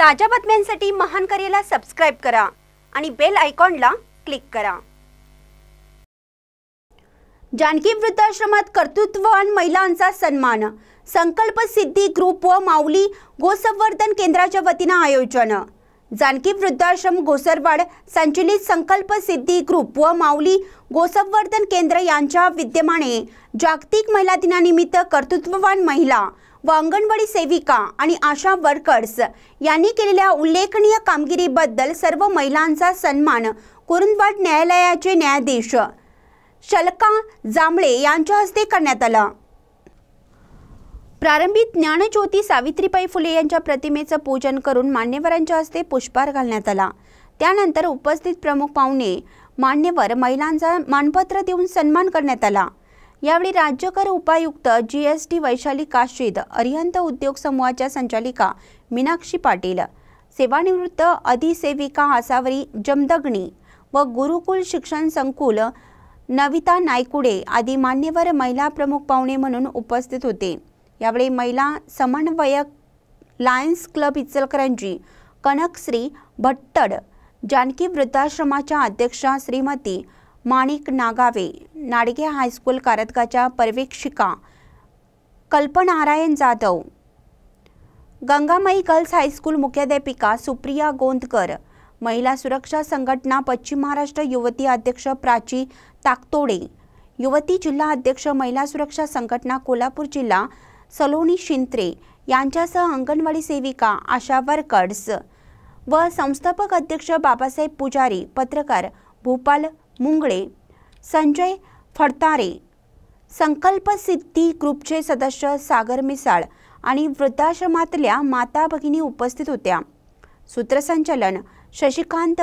ताज्या बातम्यांसाठी महान करेला सबस्क्राईब करा आणि बेल आयकॉनला क्लिक करा जानकी वृद्धाश्रमात कर्तृत्ववान महिलांचा सन्मान संकल्प सिद्धी ग्रुप व माऊली गोसंवर्धन केंद्राच्या वतीनं आयोजन जानकी वृद्धाश्रम गोसरवाड संचलित संकल्प सिद्धी ग्रुप व माऊली गोसंवर्धन केंद्र यांच्या विद्यमाने जागतिक महिला दिनानिमित्त कर्तृत्ववान महिला व अंगणवाडी सेविका आणि आशा वर्कर्स यांनी केलेल्या उल्लेखनीय कामगिरीबद्दल सर्व महिलांचा सन्मान कुरुंदवाड न्यायालयाचे न्यायाधीश शलका जांभळे यांच्या हस्ते करण्यात आला प्रारंभी ज्ञानज्योती सावित्रीबाई फुले यांच्या प्रतिमेचं पूजन करून मान्यवरांच्या हस्ते पुष्पहार घालण्यात आला त्यानंतर उपस्थित प्रमुख पाहुणे मान्यवर महिलांचा मानपत्र देऊन सन्मान करण्यात आला यावेळी राज्यकर उपायुक्त G S T Vaishali Kashid Arihant उद्योग समूहाच्या संचालिका मीनाक्षी पाटील सेवानिवृत्त अधिसेविका आसावरी जमदगणी व गुरुकुल शिक्षण संकुल नविता नायकुडे आदी मान्यवर महिला प्रमुख पाहुणे म्हणून उपस्थित होते यावेळी महिला समन्वयक लायन्स क्लब इचलकरंजी कनकश्री भट्टड जानकी वृद्धाश्रमाच्या अध्यक्षा श्रीमती माणिक नागावे नाडगे हायस्कूल कारतकाच्या पर्यवेक्षिका कल्पनारायण जाधव गंगामाई गर्ल्स हायस्कूल मुख्याध्यापिका सुप्रिया गोंदकर महिला सुरक्षा संघटना पश्चिम महाराष्ट्र युवती अध्यक्ष प्राची ताकतोडे युवती जिल्हा अध्यक्ष महिला सुरक्षा संघटना कोल्हापूर जिल्हा सलोनी शिंत्रे यांच्यासह अंगणवाडी सेविका आशा वर्कर्स व संस्थापक अध्यक्ष बाबासाहेब पुजारी पत्रकार भूपाल मुंगळे संजय फडतारे संकल्प सिद्धी ग्रुपचे सदस्य सागर मिसाळ आणि वृद्धाश्रमातल्या माता भगिनी उपस्थित होत्या सूत्रसंचलन शशिकांत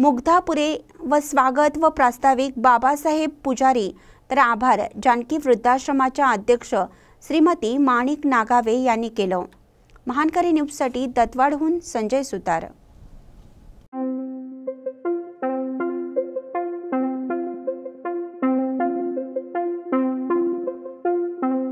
मुग्धापुरे व स्वागत व प्रास्ताविक बाबासाहेब पुजारी तर आभार जानकी वृद्धाश्रमाच्या अध्यक्ष श्रीमती माणिक नागावे यांनी केलं महानकारी न्यूजसाठी दत्वाडहून संजय सुतार